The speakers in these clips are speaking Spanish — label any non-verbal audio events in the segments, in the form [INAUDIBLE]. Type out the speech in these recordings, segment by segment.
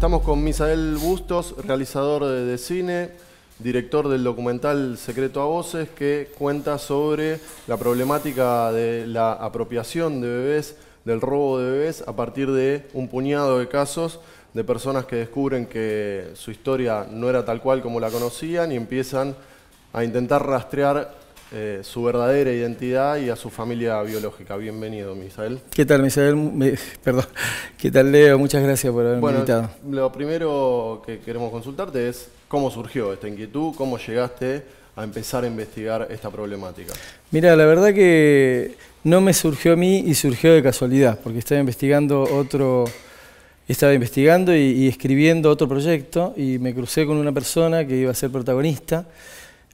Estamos con Misael Bustos, realizador de, cine, director del documental Secreto a Voces, que cuenta sobre la problemática de la apropiación de bebés, del robo de bebés, a partir de un puñado de casos de personas que descubren que su historia no era tal cual como la conocían y empiezan a intentar rastrear eh, su verdadera identidad y a su familia biológica. Bienvenido, Misael. ¿Qué tal, Misael? [LAUGHS] perdón. ¿Qué tal, Leo? Muchas gracias por haberme bueno, Lo primero que queremos consultarte es cómo surgió esta inquietud, cómo llegaste a empezar a investigar esta problemática. Mira, la verdad que no me surgió a mí y surgió de casualidad, porque estaba investigando otro, estaba investigando y, y escribiendo otro proyecto y me crucé con una persona que iba a ser protagonista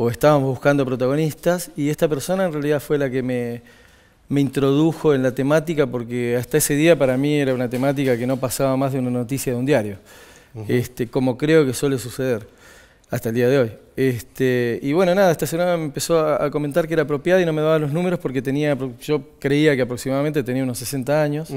o estábamos buscando protagonistas y esta persona en realidad fue la que me, introdujo en la temática porque hasta ese día para mí era una temática que no pasaba más de una noticia de un diario, este, como creo que suele suceder hasta el día de hoy. Este, y bueno, nada, esta semana me empezó a, comentar que era apropiada y no me daba los números porque tenía, yo creía que aproximadamente tenía unos 60 años.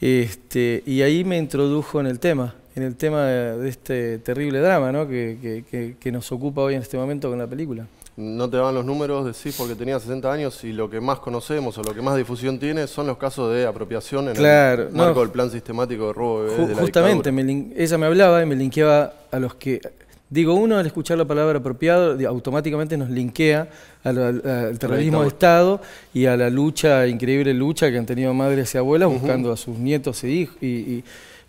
este, y ahí me introdujo en el tema en el tema de este terrible drama ¿no? que, que, que, nos ocupa hoy en este momento con la película. No te van los números, decís, porque tenía 60 años y lo que más conocemos o lo que más difusión tiene son los casos de apropiación en el marco del plan sistemático de robo de, Justamente, ella me hablaba y me linkeaba a los que... Digo, uno al escuchar la palabra apropiado automáticamente nos linkea al, terrorismo de Estado y a la lucha, increíble lucha que han tenido madres y abuelas buscando a sus nietos e hijos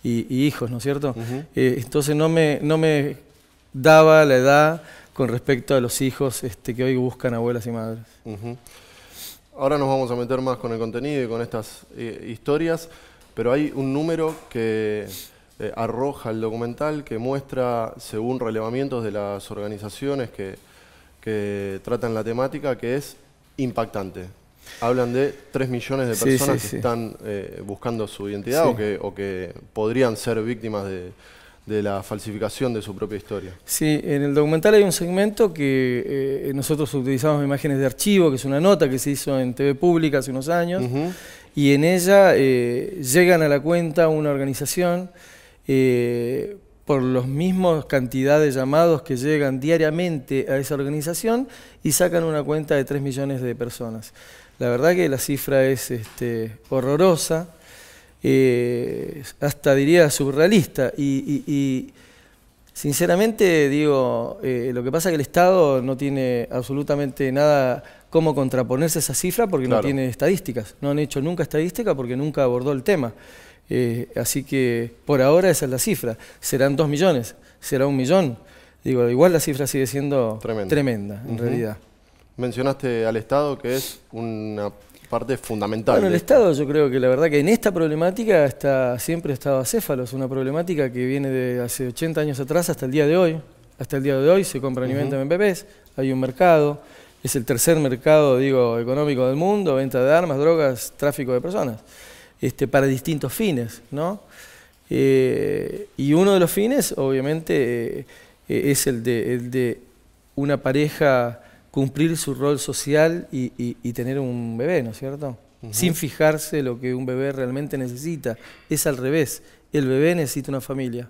y, hijos, ¿no es cierto? Eh, entonces no me, no me daba la edad con respecto a los hijos este, que hoy buscan abuelas y madres. Ahora nos vamos a meter más con el contenido y con estas eh, historias, pero hay un número que eh, arroja el documental que muestra, según relevamientos de las organizaciones que, que tratan la temática, que es impactante. Hablan de 3 millones de personas que están eh, buscando su identidad o que, podrían ser víctimas de, la falsificación de su propia historia. Sí, en el documental hay un segmento que eh, nosotros utilizamos imágenes de archivo, que es una nota que se hizo en TV Pública hace unos años, y en ella eh, llegan a la cuenta una organización por los mismos cantidades de llamados que llegan diariamente a esa organización y sacan una cuenta de 3 millones de personas. La verdad que la cifra es este, horrorosa, eh, hasta diría surrealista. Y, sinceramente digo, eh, lo que pasa es que el Estado no tiene absolutamente nada como contraponerse a esa cifra porque no tiene estadísticas. No han hecho nunca estadística porque nunca abordó el tema. Eh, así que por ahora esa es la cifra. Serán dos millones, será un millón. Digo, igual la cifra sigue siendo tremenda, en realidad. Mencionaste al Estado, que es una parte fundamental. Bueno, el Estado yo creo que la verdad que en esta problemática está, siempre ha estado acéfalo, es una problemática que viene de hace 80 años atrás hasta el día de hoy. Hasta el día de hoy se compran uh -huh. y venden bebés, hay un mercado, es el tercer mercado, digo, económico del mundo, venta de armas, drogas, tráfico de personas, este, para distintos fines, ¿no? Eh, y uno de los fines, obviamente, eh, es el de una pareja cumplir su rol social y, tener un bebé, ¿no es cierto? Sin fijarse lo que un bebé realmente necesita. Es al revés. El bebé necesita una familia,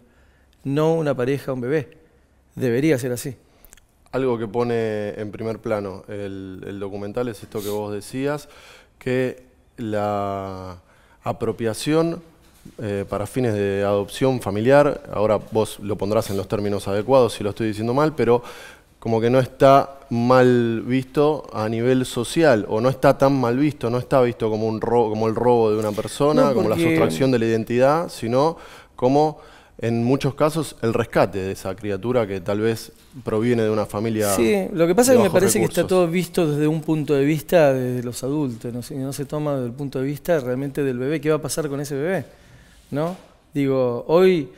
no una pareja, un bebé. Debería ser así. Algo que pone en primer plano el, documental es esto que vos decías, que la apropiación eh, para fines de adopción familiar, ahora vos lo pondrás en los términos adecuados si lo estoy diciendo mal, pero como que no está mal visto a nivel social, o no está tan mal visto, no está visto como, un robo, como el robo de una persona, como la sustracción de la identidad, sino como en muchos casos el rescate de esa criatura que tal vez proviene de una familia. Sí, lo que pasa es que me parece que está todo visto desde un punto de vista de los adultos, no se, no se toma desde el punto de vista realmente del bebé, qué va a pasar con ese bebé, ¿no? Digo, hoy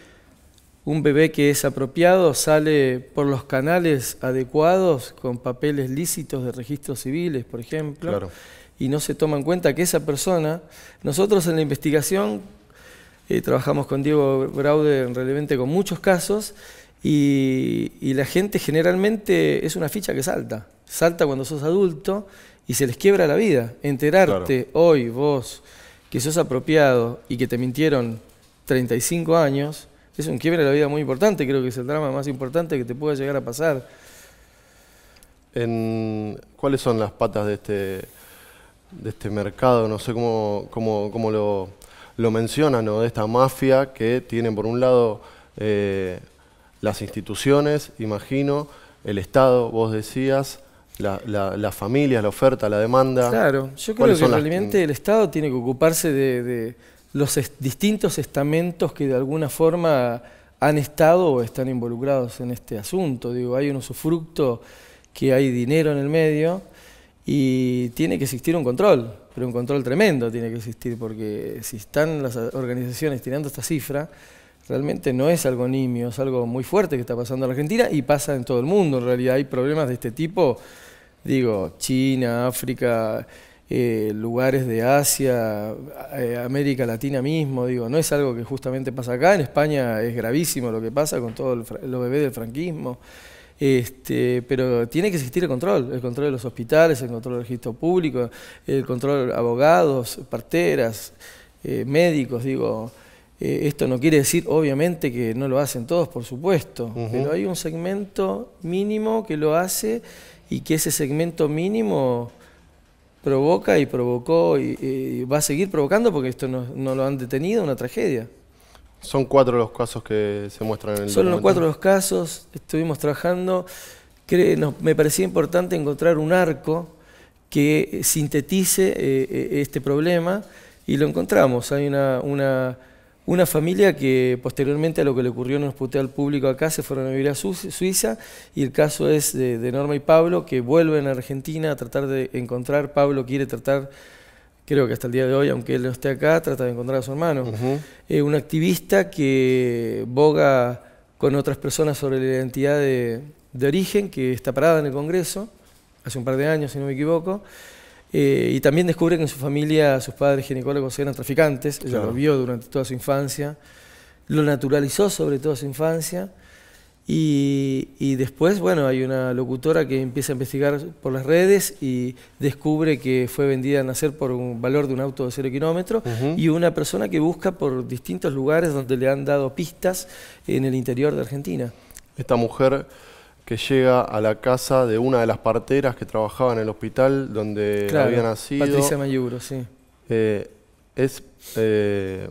un bebé que es apropiado sale por los canales adecuados con papeles lícitos de registros civiles, por ejemplo, y no se toma en cuenta que esa persona, nosotros en la investigación eh, trabajamos con Diego Braude relevante con muchos casos y, la gente generalmente es una ficha que salta, salta cuando sos adulto y se les quiebra la vida. Enterarte hoy vos que sos apropiado y que te mintieron 35 años, es un quiebre de la vida muy importante, creo que es el drama más importante que te pueda llegar a pasar. En, ¿Cuáles son las patas de este, de este mercado? No sé cómo, cómo, lo, lo, mencionan, ¿no? de esta mafia que tienen, por un lado eh, las instituciones, imagino, el Estado, vos decías, las familias, la, oferta, la demanda. Claro, yo creo que realmente el Estado tiene que ocuparse de los distintos estamentos que de alguna forma han estado o están involucrados en este asunto. Digo, hay un usufructo que hay dinero en el medio y tiene que existir un control, pero un control tremendo tiene que existir, porque si están las organizaciones tirando esta cifra, realmente no es algo nimio, es algo muy fuerte que está pasando en la Argentina y pasa en todo el mundo. En realidad hay problemas de este tipo, digo, China, África, eh, lugares de Asia, eh, América Latina mismo, digo, no es algo que justamente pasa acá, en España es gravísimo lo que pasa con todo lo bebé del franquismo, este, pero tiene que existir el control, el control de los hospitales, el control del registro público, el control de abogados, parteras, eh, médicos, digo, esto no quiere decir, obviamente, que no lo hacen todos, por supuesto, pero hay un segmento mínimo que lo hace y que ese segmento mínimo provoca y provocó y, va a seguir provocando porque esto no, lo han detenido, una tragedia. Son cuatro los casos que se muestran en el Son los cuatro los casos, estuvimos trabajando. me parecía importante encontrar un arco que sintetice eh, eh, este problema y lo encontramos. Hay una una familia que posteriormente a lo que le ocurrió en un hospital público acá se fueron a vivir a Suiza y el caso es de, Norma y Pablo que vuelven a Argentina a tratar de encontrar, Pablo quiere tratar, creo que hasta el día de hoy, aunque él no esté acá, trata de encontrar a su hermano. Eh, un activista que boga con otras personas sobre la identidad de, de origen, que está parada en el Congreso, hace un par de años si no me equivoco, eh, y también descubre que en su familia sus padres ginecólogos eran traficantes, ella lo vio durante toda su infancia, lo naturalizó sobre toda su infancia. Y, después, bueno, hay una locutora que empieza a investigar por las redes y descubre que fue vendida a nacer por un valor de un auto de cero kilómetros y una persona que busca por distintos lugares donde le han dado pistas en el interior de Argentina. Esta mujer que llega a la casa de una de las parteras que trabajaba en el hospital donde habían había nacido. Patricia Mayuro, sí. Eh, eh,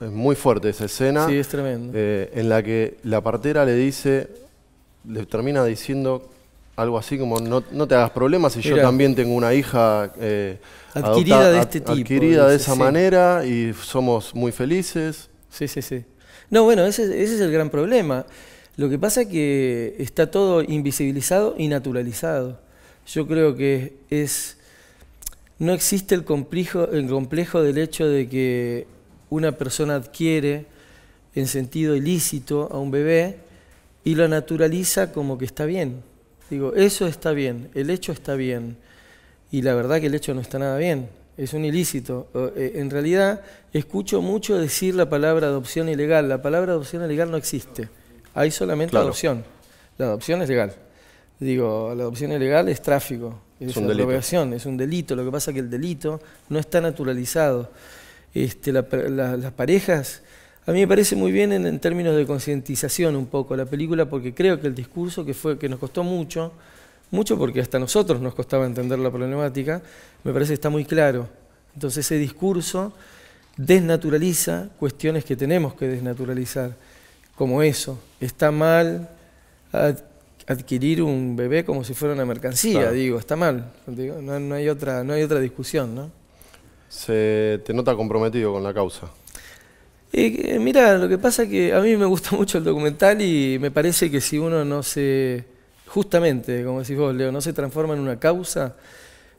es, muy fuerte esa escena. Sí, es tremendo. Eh, en la que la partera le dice, le termina diciendo algo así como no, te hagas problemas si yo también tengo una hija adquirida de este tipo. Adquirida de esa manera y somos muy felices. Sí, sí, sí. No, bueno, ese, ese es el gran problema. Lo que pasa es que está todo invisibilizado y naturalizado. Yo creo que es no existe el complejo, el complejo del hecho de que una persona adquiere en sentido ilícito a un bebé y lo naturaliza como que está bien. Digo, eso está bien, el hecho está bien. Y la verdad que el hecho no está nada bien, es un ilícito. Eh, en realidad, escucho mucho decir la palabra adopción ilegal. La palabra adopción ilegal no existe. Hay solamente adopción. La adopción es legal. Digo, la adopción ilegal es tráfico, es, una obligación, es un delito. Lo que pasa es que el delito no está naturalizado. Este, la, las parejas, a mí me parece muy bien en, términos de concientización un poco la película, porque creo que el discurso que fue que nos costó mucho, mucho porque hasta nosotros nos costaba entender la problemática, me parece que está muy claro. Entonces ese discurso desnaturaliza cuestiones que tenemos que desnaturalizar como eso. Está mal adquirir un bebé como si fuera una mercancía, digo, está mal. No, hay otra, no hay otra discusión, ¿no? Se te nota comprometido con la causa. Eh, eh mira, lo que pasa es que a mí me gusta [LAUGHS] mucho el documental y me parece que si uno no se, justamente, como decís vos, Leo, no se transforma en una causa,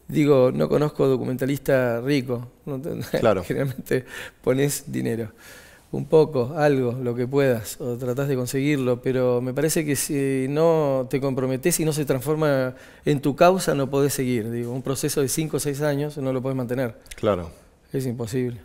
digo, no conozco documentalista rico. [LAUGHS] Claro. Generalmente pones dinero un poco, algo, lo que puedas, o tratás de conseguirlo, pero me parece que si no te comprometes y no se transforma en tu causa, no podés seguir. Digo, un proceso de 5 o 6 años no lo podés mantener. Claro. Es imposible.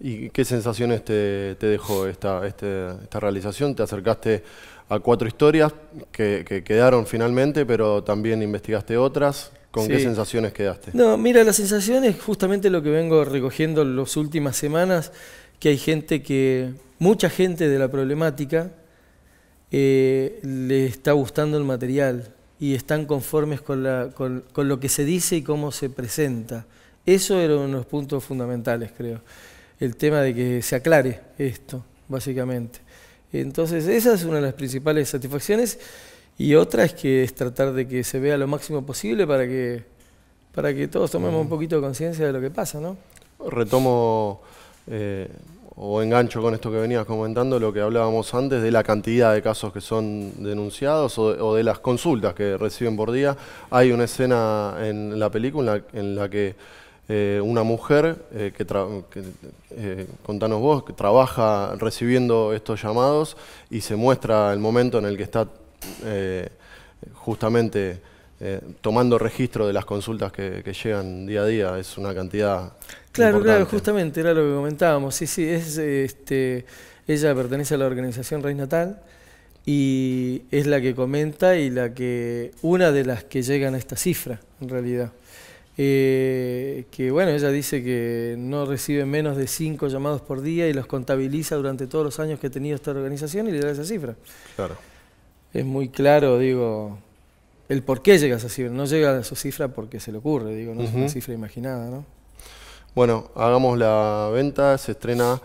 ¿Y qué sensaciones te, dejó este, esta, realización? Te acercaste a cuatro historias que, quedaron finalmente, pero también investigaste otras. ¿Con qué sensaciones quedaste? No, mira, las sensaciones, justamente lo que vengo recogiendo las últimas semanas, que hay gente que, mucha gente de la problemática, eh, le está gustando el material y están conformes con, lo que se dice y cómo se presenta. Eso era uno de los puntos fundamentales, creo. El tema de que se aclare esto, básicamente. Entonces, esa es una de las principales satisfacciones y otra es que es tratar de que se vea lo máximo posible para que, para que todos tomemos un mm. poquito de conciencia de lo que pasa, ¿no? Retomo eh, o engancho con esto que venías comentando, lo que hablábamos antes de la cantidad de casos que son denunciados o de, las consultas que reciben por día. Hay una escena en la película en la que eh, una mujer, eh, que, contanos vos, que trabaja recibiendo estos llamados y se muestra el momento en el que está justamente eh, tomando registro de las consultas que, llegan día a día, es una cantidad. Claro, claro, justamente era lo que comentábamos. Sí, sí, es, este, ella pertenece a la organización Rey Natal y es la que comenta y la que una de las que llegan a esta cifra, en realidad. Eh, que bueno, ella dice que no recibe menos de cinco llamados por día y los contabiliza durante todos los años que ha tenido esta organización y le da esa cifra. Claro. Es muy claro, digo, el por qué llega a esa cifra. No llega a su cifra porque se le ocurre, digo, no es una cifra imaginada, ¿no? Bueno, hagamos la venta, se estrena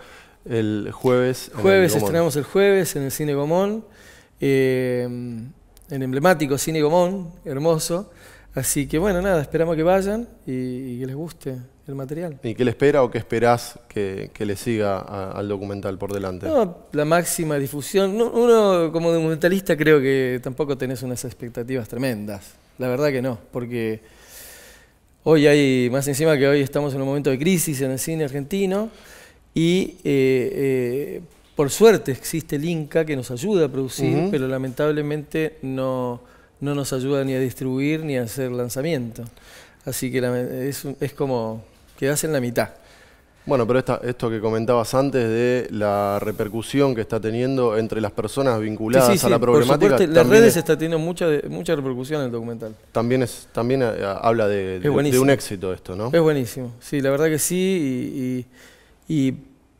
el jueves. Jueves, el estrenamos el jueves en el Cine Gomón, eh, en emblemático Cine Gomón, hermoso. Así que bueno, nada, esperamos que vayan y, que les guste el material. ¿Y qué le espera o qué esperás que, le siga al documental por delante? No, la máxima difusión. uno como documentalista creo que tampoco tenés unas expectativas tremendas. La verdad que no, porque hoy hay, más encima que hoy estamos en un momento de crisis en el cine argentino y eh, eh, por suerte existe el Inca que nos ayuda a producir, pero lamentablemente no no nos ayuda ni a distribuir ni a hacer lanzamiento. Así que es, es, como quedas en la mitad. Bueno, pero esto que comentabas antes de la repercusión que está teniendo entre las personas vinculadas a la problemática. Por las redes está teniendo mucha, mucha repercusión el documental. También es también eh, habla de, un éxito esto, ¿no? Es buenísimo. Sí, la verdad que sí. y, y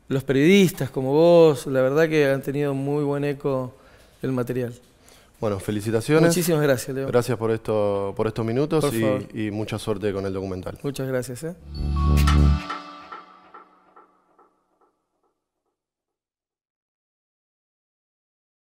los periodistas como vos, la verdad que han tenido muy buen eco el material. Bueno, felicitaciones. Muchísimas gracias, Leo. Gracias por, esto, por estos minutos y, mucha suerte con el documental. Muchas gracias. ¿eh?